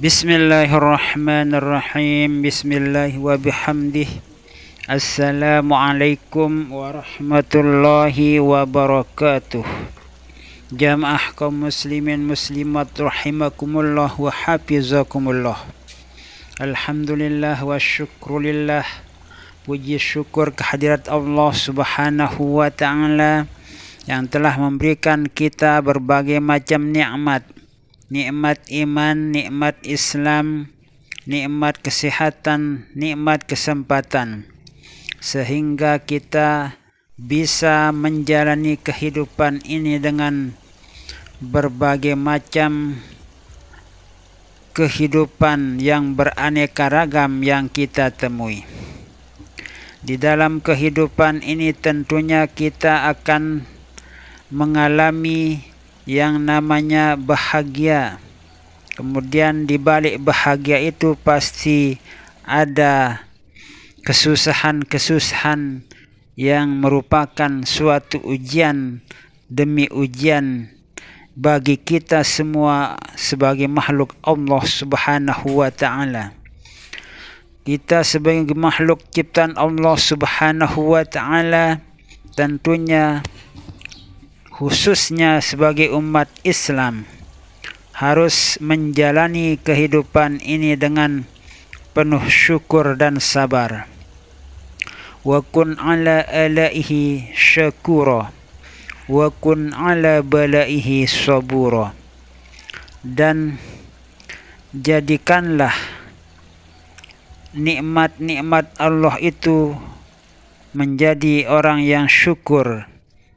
Bismillahirrahmanirrahim Bismillah wa bihamdih Assalamualaikum warahmatullahi wabarakatuh Jamaah kaum muslimin muslimat rahimakumullah wa hafizakumullah Alhamdulillah wa syukrulillah Puji syukur kehadirat Allah subhanahu wa ta'ala Yang telah memberikan kita berbagai macam nikmat nikmat iman, nikmat Islam, nikmat kesehatan, nikmat kesempatan sehingga kita bisa menjalani kehidupan ini dengan berbagai macam kehidupan yang beraneka ragam yang kita temui. Di dalam kehidupan ini tentunya kita akan mengalami yang namanya bahagia. Kemudian di balik bahagia itu pasti ada kesusahan-kesusahan yang merupakan suatu ujian demi ujian bagi kita semua sebagai makhluk Allah Subhanahu wa taala. Kita sebagai makhluk ciptaan Allah Subhanahu wa taala tentunya khususnya sebagai umat Islam harus menjalani kehidupan ini dengan penuh syukur dan sabar. Wa kun ala alaihi syakura wa kun ala balaihi sabura. Dan jadikanlah nikmat-nikmat Allah itu menjadi orang yang syukur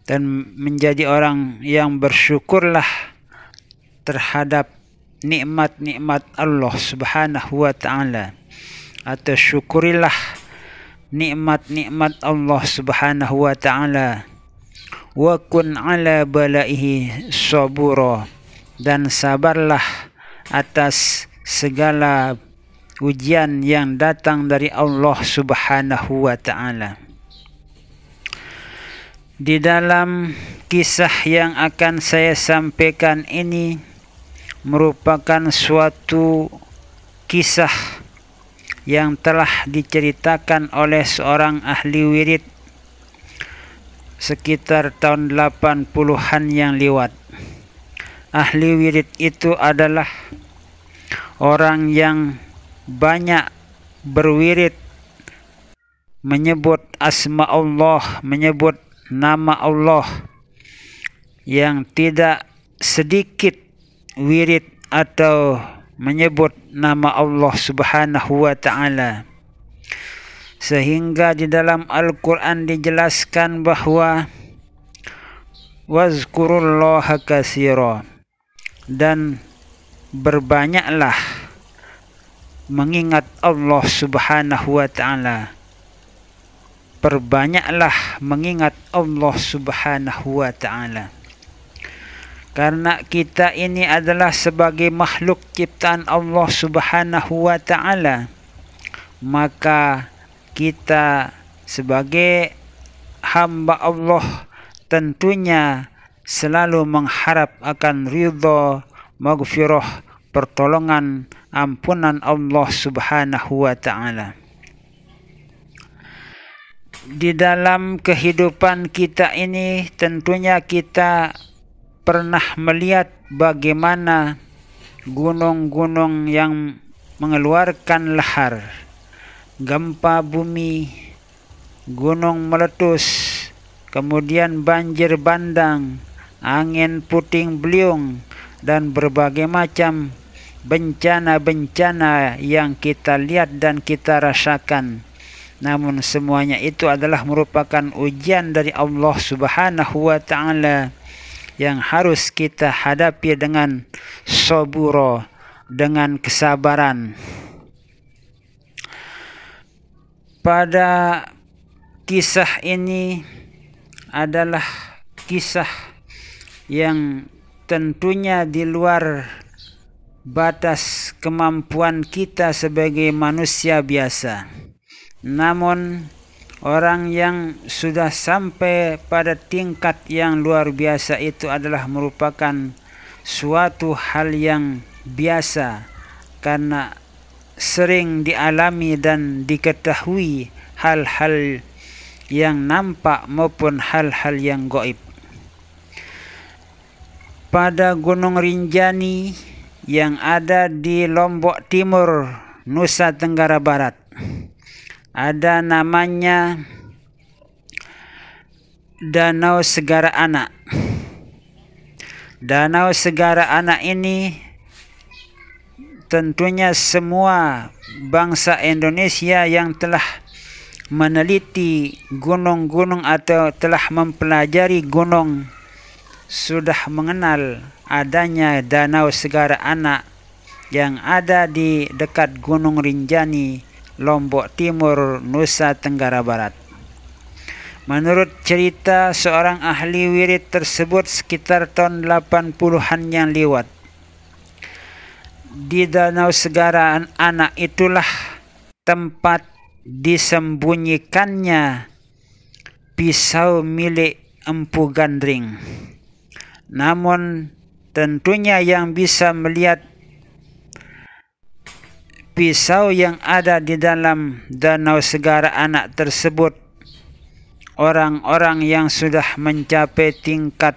dan menjadi orang yang bersyukurlah terhadap nikmat-nikmat Allah Subhanahu wa taala atau syukurilah nikmat-nikmat Allah Subhanahu wa taala wa kun ala balaihi sabura dan sabarlah atas segala ujian yang datang dari Allah Subhanahu wa taala Di dalam kisah yang akan saya sampaikan ini merupakan suatu kisah yang telah diceritakan oleh seorang ahli wirid sekitar tahun 80-an yang lewat. Ahli wirid itu adalah orang yang banyak berwirid menyebut asma Allah, menyebut nama Allah yang tidak sedikit wirid atau menyebut nama Allah Subhanahu wa taala. Sehingga di dalam Al-Qur'an dijelaskan bahwa wazkurullaha katsira dan berbanyaklah mengingat Allah Subhanahu wa taala perbanyaklah mengingat Allah Subhanahu wa taala. Karena kita ini adalah sebagai makhluk ciptaan Allah Subhanahu wa taala, maka kita sebagai hamba Allah tentunya selalu mengharap akan ridha, maghfirah, pertolongan, ampunan Allah Subhanahu wa taala di dalam kehidupan kita ini tentunya kita pernah melihat bagaimana gunung-gunung yang mengeluarkan lahar, gempa bumi, gunung meletus, kemudian banjir bandang, angin puting beliung, dan berbagai macam bencana-bencana yang kita lihat dan kita rasakan. Namun semuanya itu adalah merupakan ujian dari Allah Subhanahu wa taala yang harus kita hadapi dengan soburo, dengan kesabaran. Pada kisah ini adalah kisah yang tentunya di luar batas kemampuan kita sebagai manusia biasa. Namun orang yang sudah sampai pada tingkat yang luar biasa itu adalah merupakan suatu hal yang biasa karena sering dialami dan diketahui hal-hal yang nampak maupun hal-hal yang goib. Pada Gunung Rinjani yang ada di Lombok Timur, Nusa Tenggara Barat ada namanya Danau Segara Anak. Danau Segara Anak ini tentunya semua bangsa Indonesia yang telah meneliti gunung-gunung atau telah mempelajari gunung sudah mengenal adanya Danau Segara Anak yang ada di dekat Gunung Rinjani Lombok Timur, Nusa Tenggara Barat. Menurut cerita seorang ahli wirid tersebut sekitar tahun 80-an yang lewat. Di Danau Segara anak itulah tempat disembunyikannya pisau milik Empu Gandring. Namun tentunya yang bisa melihat pisau yang ada di dalam danau segara anak tersebut orang-orang yang sudah mencapai tingkat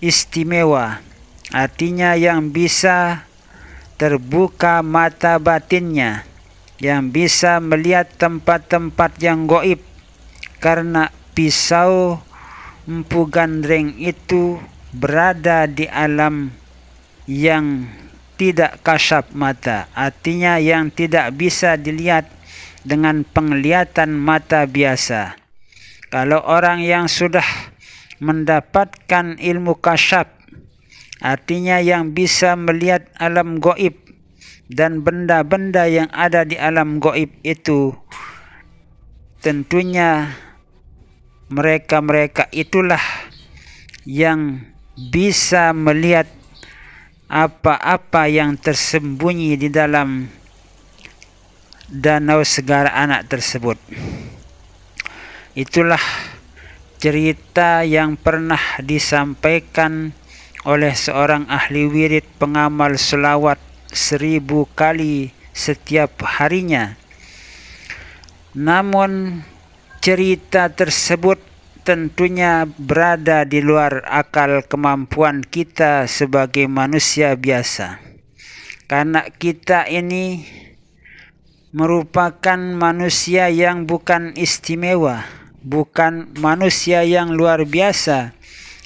istimewa artinya yang bisa terbuka mata batinnya yang bisa melihat tempat-tempat yang goib karena pisau empu gandreng itu berada di alam yang tidak kasab mata, artinya yang tidak bisa dilihat dengan penglihatan mata biasa. Kalau orang yang sudah mendapatkan ilmu kasab artinya yang bisa melihat alam goib dan benda-benda yang ada di alam goib itu, tentunya mereka-mereka itulah yang bisa melihat apa-apa yang tersembunyi di dalam danau segar anak tersebut. Itulah cerita yang pernah disampaikan oleh seorang ahli wirid pengamal selawat seribu kali setiap harinya. Namun cerita tersebut tentunya berada di luar akal kemampuan kita sebagai manusia biasa. Karena kita ini merupakan manusia yang bukan istimewa, bukan manusia yang luar biasa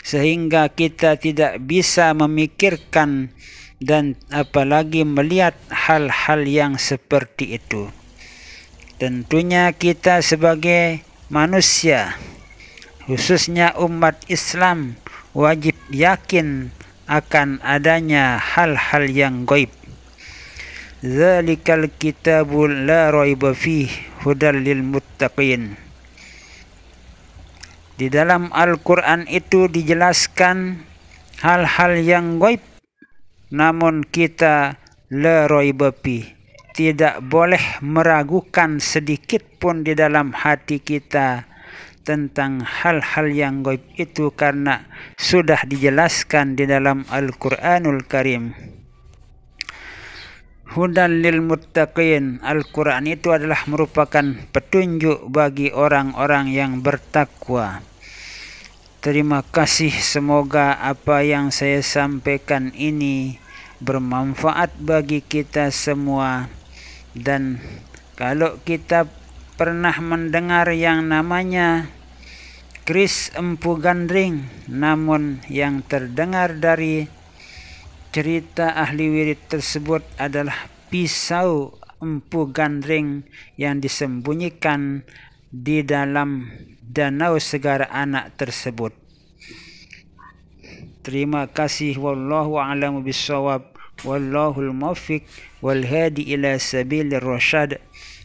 sehingga kita tidak bisa memikirkan dan apalagi melihat hal-hal yang seperti itu. Tentunya kita sebagai manusia khususnya umat Islam wajib yakin akan adanya hal-hal yang goib. Zalikal kitabul la raiba fih hudal lil muttaqin. Di dalam Al-Quran itu dijelaskan hal-hal yang goib. Namun kita la raiba Tidak boleh meragukan sedikit pun di dalam hati kita tentang hal-hal yang goib itu karena sudah dijelaskan di dalam Al-Quranul Karim. Hudan lil muttaqin Al-Quran itu adalah merupakan petunjuk bagi orang-orang yang bertakwa. Terima kasih semoga apa yang saya sampaikan ini bermanfaat bagi kita semua dan kalau kita pernah mendengar yang namanya Kris Empu Gandring, namun yang terdengar dari cerita ahli wirid tersebut adalah pisau Empu Gandring yang disembunyikan di dalam danau segara anak tersebut. Terima kasih wallahu a'lamu wallahu wallahul muwaffiq wal hadi ila sabilir rasyad.